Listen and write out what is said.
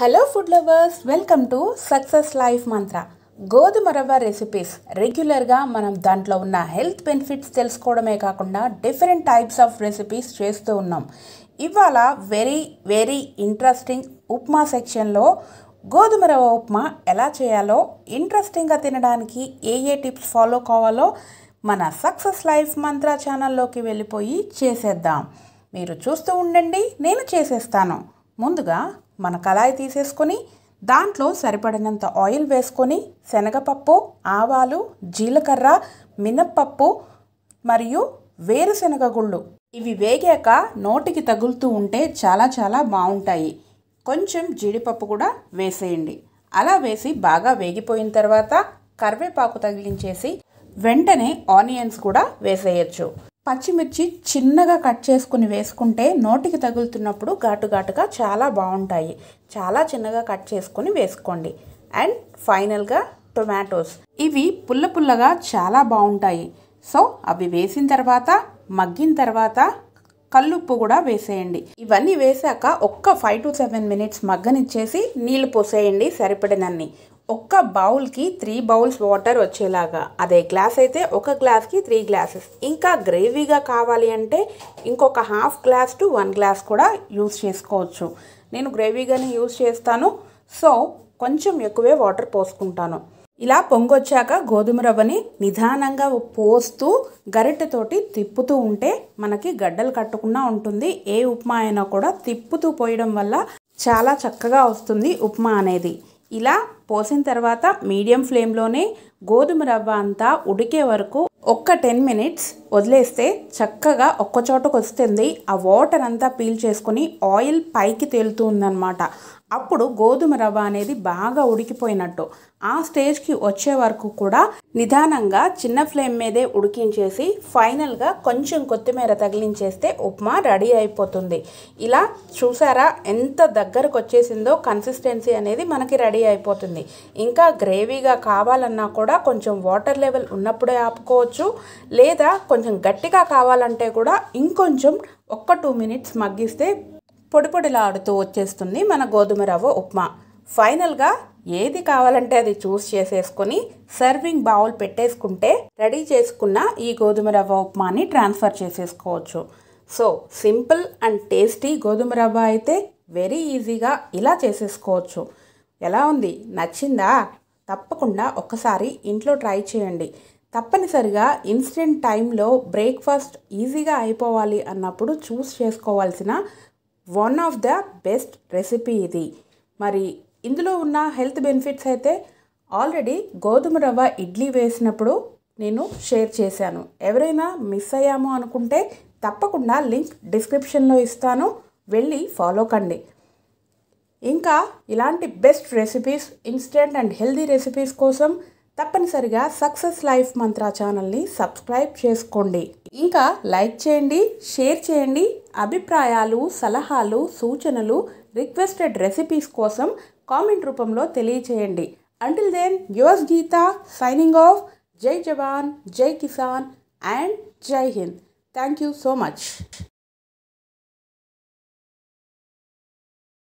hello food lovers welcome to success life Mantra గోధుమ రవ్వ recipes రెగ్యులర్గా మనం దాంట్లో ఉన్న హెల్త్ బెనిఫిట్స్ తెలుసుకోవడమే కాకుండా డిఫరెంట్ టైప్స్ ఆఫ్ రెసిపీస్ చేస్తూ ఉన్నాం ఇవాళ వెరీ వెరీ ఇంట్రెస్టింగ్ ఉప్మా సెక్షన్లో గోధుమ రవ్వ ఉప్మా ఎలా చేయాలో ఇంట్రెస్టింగ్గా తినడానికి ఏ ఏ టిప్స్ ఫాలో కావాలో మన సక్సెస్ లైఫ్ మంత్ర ఛానల్లోకి వెళ్ళిపోయి చేసేద్దాం మీరు చూస్తూ ఉండండి నేను చేసేస్తాను ముందుగా మన కళాయి తీసేసుకొని దాంట్లో సరిపడినంత ఆయిల్ వేసుకొని శనగపప్పు ఆవాలు జీలకర్ర మినప్పప్పు మరియు వేరుశనగ గుళ్ళు ఇవి వేగాక నోటికి తగులుతూ ఉంటే చాలా చాలా బాగుంటాయి కొంచెం జీడిపప్పు కూడా వేసేయండి అలా వేసి బాగా వేగిపోయిన తర్వాత కరివేపాకు తగిలించేసి వెంటనే ఆనియన్స్ కూడా వేసేయచ్చు పచ్చిమిర్చి చిన్నగా కట్ చేసుకుని వేసుకుంటే నోటికి తగులుతున్నప్పుడు ఘాటు ఘాటుగా చాలా బాగుంటాయి చాలా చిన్నగా కట్ చేసుకుని వేసుకోండి అండ్ ఫైనల్గా టొమాటోస్ ఇవి పుల్ల పుల్లగా చాలా బాగుంటాయి సో అవి వేసిన తర్వాత మగ్గిన తర్వాత కల్లుప్పు కూడా వేసేయండి ఇవన్నీ వేసాక ఒక్క ఫైవ్ టు సెవెన్ మినిట్స్ మగ్గనిచ్చేసి నీళ్ళు పోసేయండి సరిపడినన్ని ఒక్క బౌల్కి త్రీ బౌల్స్ వాటర్ వచ్చేలాగా అదే గ్లాస్ అయితే ఒక గ్లాస్కి త్రీ గ్లాసెస్ ఇంకా గ్రేవీగా కావాలి అంటే ఇంకొక half glass to one glass కూడా యూస్ చేసుకోవచ్చు నేను గ్రేవీగానే యూస్ చేస్తాను సో కొంచెం ఎక్కువే వాటర్ పోసుకుంటాను ఇలా పొంగొచ్చాక గోధుమ రవ్వని నిదానంగా పోస్తూ గరిటెతోటి తిప్పుతూ ఉంటే మనకి గడ్డలు కట్టకుండా ఉంటుంది ఏ ఉప్మా అయినా కూడా తిప్పుతూ పోయడం వల్ల చాలా చక్కగా వస్తుంది ఉప్మా అనేది ఇలా పోసిన తర్వాత మీడియం ఫ్లేమ్లోనే గోధుమ రవ్వ అంతా ఉడికే వరకు ఒక్క టెన్ మినిట్స్ వదిలేస్తే చక్కగా ఒక్కచోటకు వస్తుంది ఆ వాటర్ అంతా పీల్ చేసుకుని ఆయిల్ పైకి తేలుతూ ఉందన్నమాట అప్పుడు గోధుమ రవ్వ అనేది బాగా ఉడికిపోయినట్టు ఆ స్టేజ్కి వచ్చే వరకు కూడా నిదానంగా చిన్న ఫ్లేమ్ మీదే ఉడికించేసి ఫైనల్గా కొంచెం కొత్తిమీర తగిలించేస్తే ఉప్మా రెడీ అయిపోతుంది ఇలా చూసారా ఎంత దగ్గరకు వచ్చేసిందో కన్సిస్టెన్సీ అనేది మనకి రెడీ అయిపోతుంది ఇంకా గ్రేవీగా కావాలన్నా కూడా కొంచెం వాటర్ లెవెల్ ఉన్నప్పుడే ఆపుకోవచ్చు లేదా కొంచెం కొంచెం గట్టిగా కావాలంటే కూడా ఇంకొంచెం ఒక్క టూ మినిట్స్ మగ్గిస్తే పొడి పొడిలా ఆడుతూ వచ్చేస్తుంది మన గోధుమ రవ్వ ఉప్మా ఫైనల్గా ఏది కావాలంటే అది చూస్ చేసేసుకొని సర్వింగ్ బౌల్ పెట్టేసుకుంటే రెడీ చేసుకున్న ఈ గోధుమ రవ్వ ఉప్మాని ట్రాన్స్ఫర్ చేసేసుకోవచ్చు సో సింపుల్ అండ్ టేస్టీ గోధుమ రవ్వ అయితే వెరీ ఈజీగా ఇలా చేసేసుకోవచ్చు ఎలా ఉంది నచ్చిందా తప్పకుండా ఒకసారి ఇంట్లో ట్రై చేయండి తప్పనిసరిగా ఇన్స్టెంట్ టైంలో బ్రేక్ఫాస్ట్ ఈజీగా అయిపోవాలి అన్నప్పుడు చూస్ చేసుకోవాల్సిన one of the best recipe ఇది మరి ఇందులో ఉన్న హెల్త్ బెనిఫిట్స్ అయితే ఆల్రెడీ గోధుమ రవ్వ ఇడ్లీ వేసినప్పుడు నేను షేర్ చేశాను ఎవరైనా మిస్ అయ్యాము అనుకుంటే తప్పకుండా లింక్ డిస్క్రిప్షన్లో ఇస్తాను వెళ్ళి ఫాలో కండి ఇంకా ఇలాంటి best recipes instant and healthy recipes కోసం తప్పనిసరిగా సక్సెస్ లైఫ్ మంత్ర ఛానల్ని సబ్స్క్రైబ్ చేసుకోండి ఇంకా లైక్ చేయండి షేర్ చేయండి అభిప్రాయాలు సలహాలు సూచనలు రిక్వెస్టెడ్ రెసిపీస్ కోసం కామెంట్ రూపంలో తెలియచేయండి until then yours Geetha signing off జై జవాన్ జై కిసాన్ అండ్ జై హింద్ థ్యాంక్ యూ సో మచ్